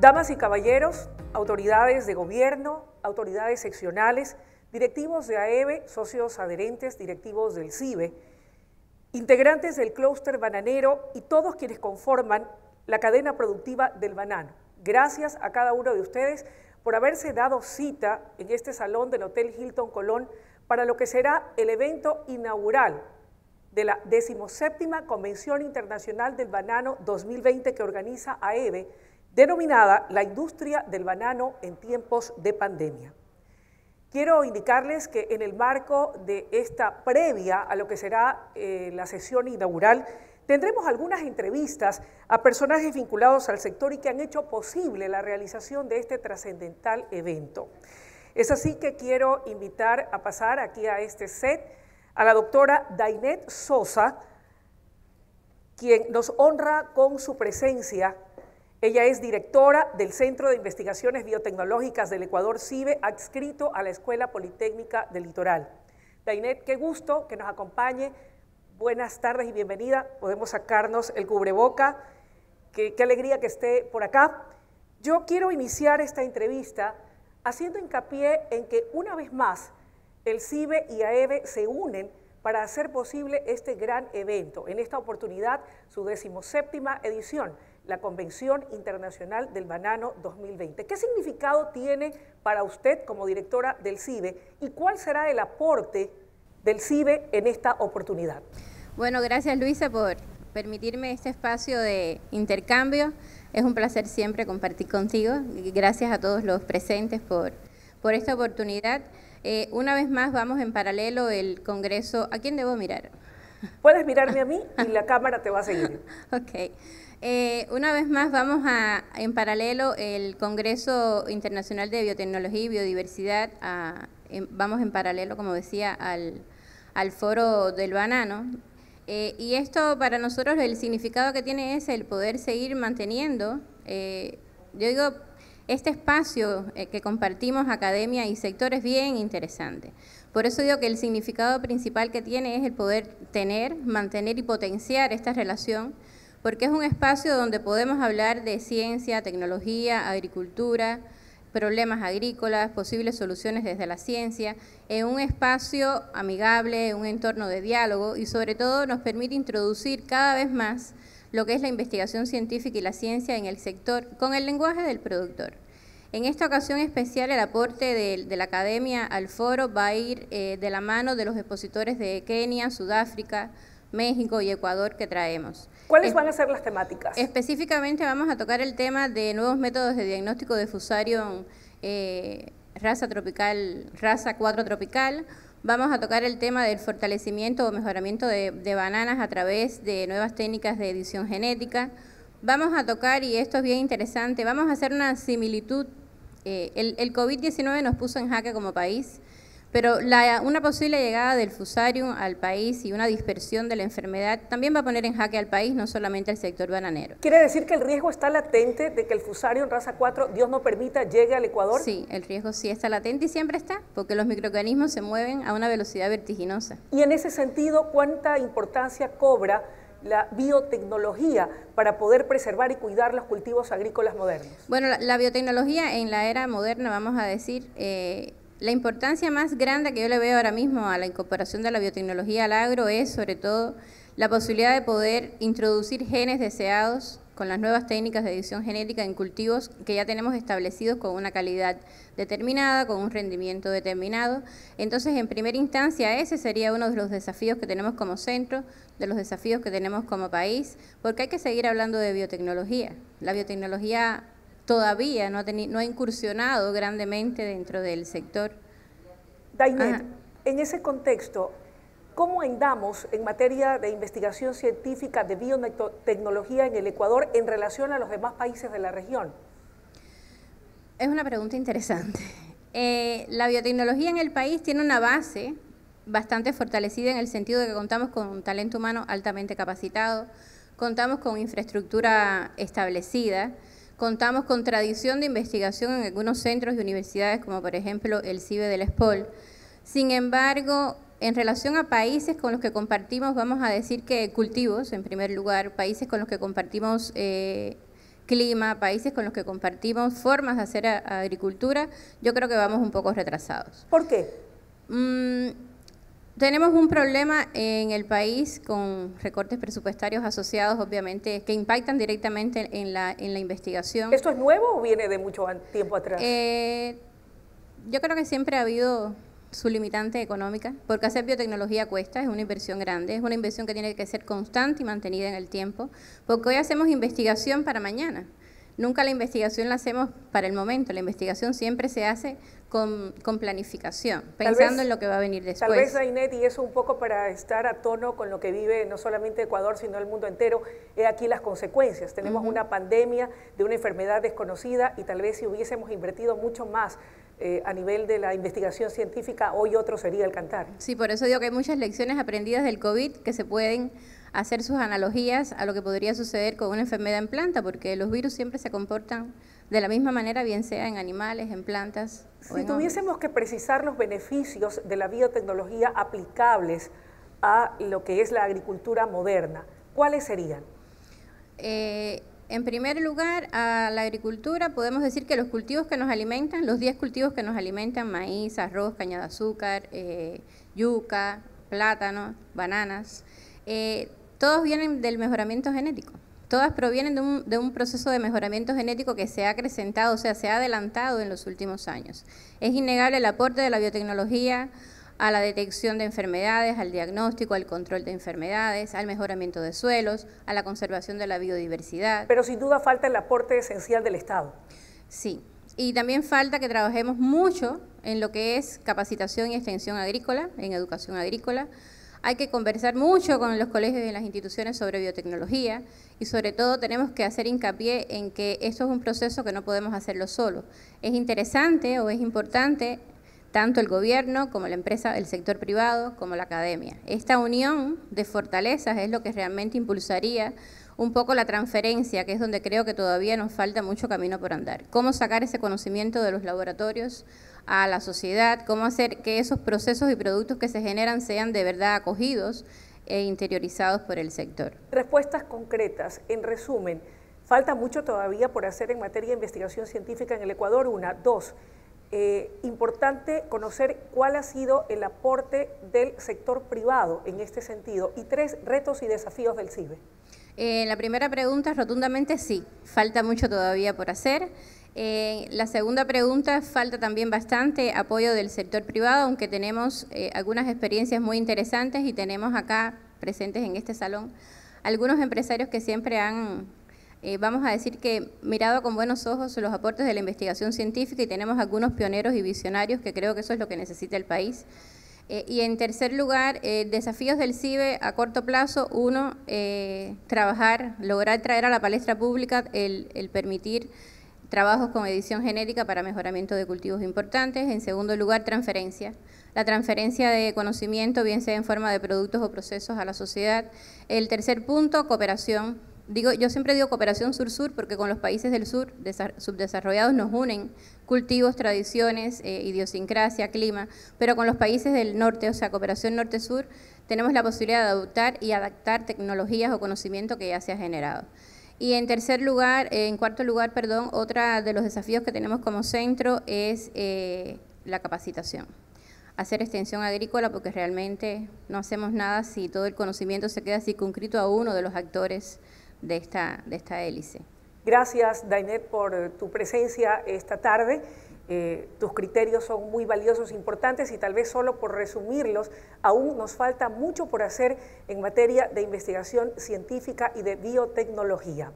Damas y caballeros, autoridades de gobierno, autoridades seccionales, directivos de AEBE, socios adherentes, directivos del CIBE, integrantes del clúster bananero y todos quienes conforman la cadena productiva del banano. Gracias a cada uno de ustedes por haberse dado cita en este salón del Hotel Hilton Colón para lo que será el evento inaugural de la 17 Convención Internacional del Banano 2020 que organiza AEBE denominada La industria del banano en tiempos de pandemia. Quiero indicarles que en el marco de esta previa a lo que será eh, la sesión inaugural, tendremos algunas entrevistas a personajes vinculados al sector y que han hecho posible la realización de este trascendental evento. Es así que quiero invitar a pasar aquí a este set a la doctora Dainet Sosa, quien nos honra con su presencia ella es directora del Centro de Investigaciones Biotecnológicas del Ecuador, CIBE, adscrito a la Escuela Politécnica del Litoral. Dainet, qué gusto que nos acompañe. Buenas tardes y bienvenida. Podemos sacarnos el cubreboca. Qué, alegría que esté por acá. Yo quiero iniciar esta entrevista haciendo hincapié en que una vez más el CIBE y AEBE e se unen para hacer posible este gran evento, en esta oportunidad su decimoséptima edición la Convención Internacional del Banano 2020. ¿Qué significado tiene para usted como directora del CIBE y cuál será el aporte del CIBE en esta oportunidad? Bueno, gracias Luisa por permitirme este espacio de intercambio. Es un placer siempre compartir contigo. Gracias a todos los presentes por, por esta oportunidad. Eh, una vez más vamos en paralelo el Congreso. ¿A quién debo mirar? Puedes mirarme a mí y la cámara te va a seguir. ok. Eh, una vez más vamos a, en paralelo, el Congreso Internacional de Biotecnología y Biodiversidad, vamos en paralelo, como decía, al, foro del banano. Eh, y esto para nosotros el significado que tiene es el poder seguir manteniendo, eh, yo digo, este espacio que compartimos academia y sector es bien interesante. Por eso digo que el significado principal que tiene es el poder tener, mantener y potenciar esta relación porque es un espacio donde podemos hablar de ciencia, tecnología, agricultura, problemas agrícolas, posibles soluciones desde la ciencia, en un espacio amigable, un entorno de diálogo y sobre todo nos permite introducir cada vez más lo que es la investigación científica y la ciencia en el sector con el lenguaje del productor. En esta ocasión especial el aporte de, la academia al foro va a ir eh, de la mano de los expositores de Kenia, Sudáfrica, México y Ecuador que traemos. ¿Cuáles van a ser las temáticas? Específicamente vamos a tocar el tema de nuevos métodos de diagnóstico de fusario eh, raza tropical, raza 4 tropical. Vamos a tocar el tema del fortalecimiento o mejoramiento de, bananas a través de nuevas técnicas de edición genética. Vamos a tocar, y esto es bien interesante, vamos a hacer una similitud. Eh, el, el COVID-19 nos puso en jaque como país pero la, una posible llegada del fusarium al país y una dispersión de la enfermedad también va a poner en jaque al país, no solamente al sector bananero. ¿Quiere decir que el riesgo está latente de que el fusarium raza 4, Dios no permita, llegue al Ecuador? Sí, el riesgo sí está latente y siempre está, porque los microorganismos se mueven a una velocidad vertiginosa. Y en ese sentido, ¿cuánta importancia cobra la biotecnología para poder preservar y cuidar los cultivos agrícolas modernos? Bueno, la, biotecnología en la era moderna, vamos a decir, eh, la importancia más grande que yo le veo ahora mismo a la incorporación de la biotecnología al agro es sobre todo la posibilidad de poder introducir genes deseados con las nuevas técnicas de edición genética en cultivos que ya tenemos establecidos con una calidad determinada, con un rendimiento determinado. Entonces, en primera instancia, ese sería uno de los desafíos que tenemos como centro, de los desafíos que tenemos como país, porque hay que seguir hablando de biotecnología. La biotecnología todavía no ha, incursionado grandemente dentro del sector. Dainet, en ese contexto, ¿cómo andamos en materia de investigación científica de biotecnología en el Ecuador en relación a los demás países de la región? Es una pregunta interesante. Eh, la biotecnología en el país tiene una base bastante fortalecida en el sentido de que contamos con un talento humano altamente capacitado, contamos con infraestructura establecida, Contamos con tradición de investigación en algunos centros y universidades, como por ejemplo el CIBE del ESPOL. Sin embargo, en relación a países con los que compartimos, vamos a decir que cultivos, en primer lugar, países con los que compartimos eh, clima, países con los que compartimos formas de hacer agricultura, yo creo que vamos un poco retrasados. ¿Por qué? Mm, tenemos un problema en el país con recortes presupuestarios asociados, obviamente, que impactan directamente en la, investigación. ¿Esto es nuevo o viene de mucho tiempo atrás? Eh, yo creo que siempre ha habido su limitante económica, porque hacer biotecnología cuesta, es una inversión grande, es una inversión que tiene que ser constante y mantenida en el tiempo, porque hoy hacemos investigación para mañana. Nunca la investigación la hacemos para el momento, la investigación siempre se hace con, planificación, pensando en lo que va a venir después. Tal vez, Ainet, y eso un poco para estar a tono con lo que vive no solamente Ecuador, sino el mundo entero, he aquí las consecuencias. Tenemos una pandemia de una enfermedad desconocida y tal vez si hubiésemos invertido mucho más eh, a nivel de la investigación científica, hoy otro sería el cantar. Sí, por eso digo que hay muchas lecciones aprendidas del COVID que se pueden hacer sus analogías a lo que podría suceder con una enfermedad en planta, porque los virus siempre se comportan de la misma manera, bien sea en animales, en plantas. Si tuviésemos que precisar los beneficios de la biotecnología aplicables a lo que es la agricultura moderna, ¿cuáles serían? Eh, en primer lugar, a la agricultura podemos decir que los cultivos que nos alimentan, los 10 cultivos que nos alimentan, maíz, arroz, caña de azúcar, eh, yuca, plátano, bananas, eh, todos vienen del mejoramiento genético. Todas provienen de un, de un, proceso de mejoramiento genético que se ha acrecentado, o sea, se ha adelantado en los últimos años. Es innegable el aporte de la biotecnología a la detección de enfermedades, al diagnóstico, al control de enfermedades, al mejoramiento de suelos, a la conservación de la biodiversidad. Pero sin duda falta el aporte esencial del Estado. Sí, y también falta que trabajemos mucho en lo que es capacitación y extensión agrícola, en educación agrícola hay que conversar mucho con los colegios y las instituciones sobre biotecnología y sobre todo tenemos que hacer hincapié en que esto es un proceso que no podemos hacerlo solo. Es interesante o es importante tanto el gobierno como la empresa, el sector privado, como la academia. Esta unión de fortalezas es lo que realmente impulsaría un poco la transferencia, que es donde creo que todavía nos falta mucho camino por andar. Cómo sacar ese conocimiento de los laboratorios a la sociedad, cómo hacer que esos procesos y productos que se generan sean de verdad acogidos e interiorizados por el sector. Respuestas concretas, en resumen, falta mucho todavía por hacer en materia de investigación científica en el Ecuador, una, dos. Eh, importante conocer cuál ha sido el aporte del sector privado en este sentido y tres retos y desafíos del CIBE. Eh, la primera pregunta, rotundamente sí, falta mucho todavía por hacer. Eh, la segunda pregunta, falta también bastante apoyo del sector privado, aunque tenemos eh, algunas experiencias muy interesantes y tenemos acá presentes en este salón algunos empresarios que siempre han, eh, vamos a decir que mirado con buenos ojos los aportes de la investigación científica y tenemos algunos pioneros y visionarios que creo que eso es lo que necesita el país. y en tercer lugar, desafíos del CIBE a corto plazo. Uno, trabajar, lograr traer a la palestra pública el permitir trabajos con edición genética para mejoramiento de cultivos importantes. En segundo lugar, transferencia. La transferencia de conocimiento, bien sea en forma de productos o procesos a la sociedad. El tercer punto, cooperación. Digo, yo siempre digo cooperación sur-sur porque con los países del sur subdesarrollados nos unen cultivos, tradiciones, eh, idiosincrasia, clima, pero con los países del norte, o sea, cooperación norte-sur, tenemos la posibilidad de adoptar y adaptar tecnologías o conocimiento que ya se ha generado. Y en tercer lugar, eh, en cuarto lugar, perdón, otra de los desafíos que tenemos como centro es eh, la capacitación. Hacer extensión agrícola porque realmente no hacemos nada si todo el conocimiento se queda circunscrito a uno de los actores de esta, de esta hélice. Gracias, Dainet, por tu presencia esta tarde. Eh, tus criterios son muy valiosos, importantes y tal vez solo por resumirlos, aún nos falta mucho por hacer en materia de investigación científica y de biotecnología.